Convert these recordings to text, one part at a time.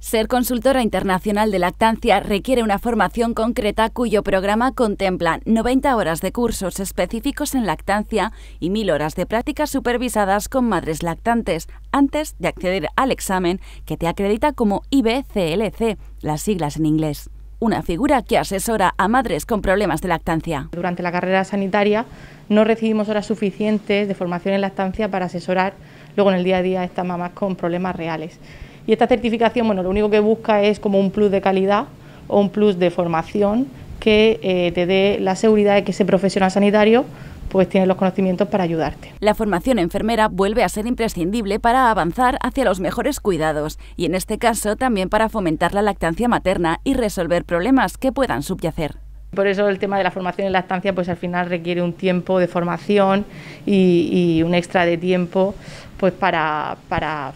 Ser consultora internacional de lactancia requiere una formación concreta cuyo programa contempla 90 horas de cursos específicos en lactancia y 1.000 horas de prácticas supervisadas con madres lactantes antes de acceder al examen que te acredita como IBCLC, las siglas en inglés. Una figura que asesora a madres con problemas de lactancia. Durante la carrera sanitaria no recibimos horas suficientes de formación en lactancia para asesorar luego en el día a día a estas mamás con problemas reales. Y esta certificación, bueno, lo único que busca es como un plus de calidad o un plus de formación que eh, te dé la seguridad de que ese profesional sanitario pues tiene los conocimientos para ayudarte. La formación enfermera vuelve a ser imprescindible para avanzar hacia los mejores cuidados y en este caso también para fomentar la lactancia materna y resolver problemas que puedan subyacer. Por eso el tema de la formación en lactancia, pues al final requiere un tiempo de formación y, un extra de tiempo pues para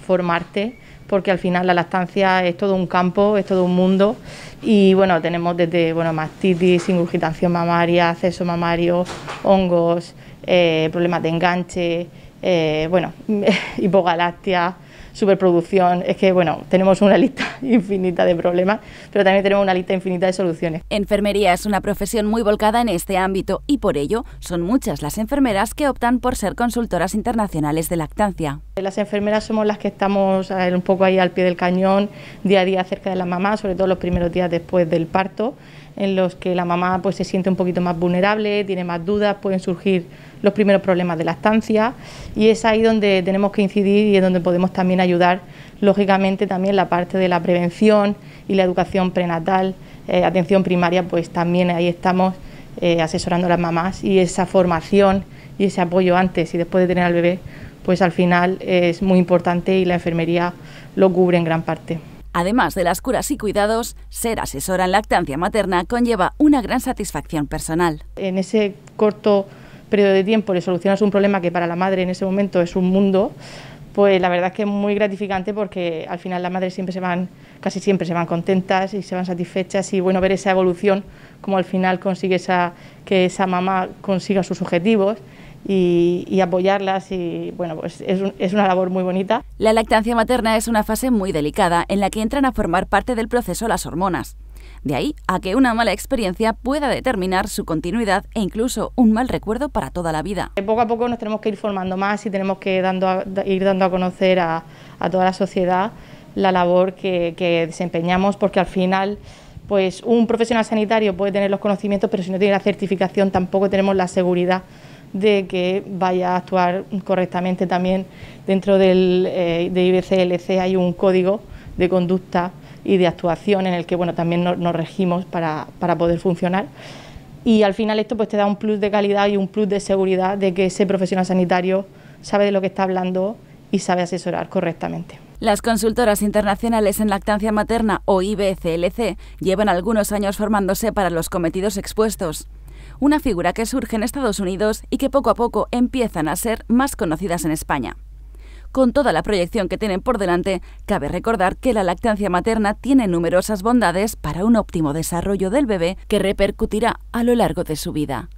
formarte porque al final la lactancia es todo un campo, es todo un mundo y bueno, tenemos desde bueno, mastitis, ingurgitación mamaria, acceso mamario, hongos, eh, problemas de enganche, eh, bueno, hipogalactia, superproducción. Es que, bueno, tenemos una lista infinita de problemas, pero también tenemos una lista infinita de soluciones. Enfermería es una profesión muy volcada en este ámbito y por ello son muchas las enfermeras que optan por ser consultoras internacionales de lactancia. Las enfermeras somos las que estamos eh, un poco ahí al pie del cañón, día a día cerca de la mamá, sobre todo los primeros días después del parto en los que la mamá pues se siente un poquito más vulnerable, tiene más dudas, pueden surgir los primeros problemas de la estancia y es ahí donde tenemos que incidir y es donde podemos también ayudar, lógicamente también la parte de la prevención y la educación prenatal, eh, atención primaria, pues también ahí estamos eh, asesorando a las mamás y esa formación y ese apoyo antes y después de tener al bebé, pues al final es muy importante y la enfermería lo cubre en gran parte. Además de las curas y cuidados, ser asesora en lactancia materna conlleva una gran satisfacción personal. En ese corto periodo de tiempo le solucionas un problema que para la madre en ese momento es un mundo, pues la verdad es que es muy gratificante porque al final las madres siempre se van, casi siempre se van contentas y se van satisfechas y bueno, ver esa evolución, como al final consigue que esa mamá consiga sus objetivos y, apoyarlas y bueno, pues es, una labor muy bonita. La lactancia materna es una fase muy delicada en la que entran a formar parte del proceso las hormonas. De ahí a que una mala experiencia pueda determinar su continuidad e incluso un mal recuerdo para toda la vida. Eh, poco a poco nos tenemos que ir formando más y tenemos que dando ir dando a conocer a, toda la sociedad la labor que desempeñamos porque al final pues un profesional sanitario puede tener los conocimientos pero si no tiene la certificación tampoco tenemos la seguridad de que vaya a actuar correctamente también dentro del eh, de IBCLC hay un código de conducta y de actuación en el que bueno también nos, regimos para, para, poder funcionar y al final esto pues te da un plus de calidad y un plus de seguridad de que ese profesional sanitario sabe de lo que está hablando y sabe asesorar correctamente. Las consultoras internacionales en lactancia materna o IBCLC llevan algunos años formándose para los cometidos expuestos una figura que surge en Estados Unidos y que poco a poco empiezan a ser más conocidas en España. Con toda la proyección que tienen por delante, cabe recordar que la lactancia materna tiene numerosas bondades para un óptimo desarrollo del bebé que repercutirá a lo largo de su vida.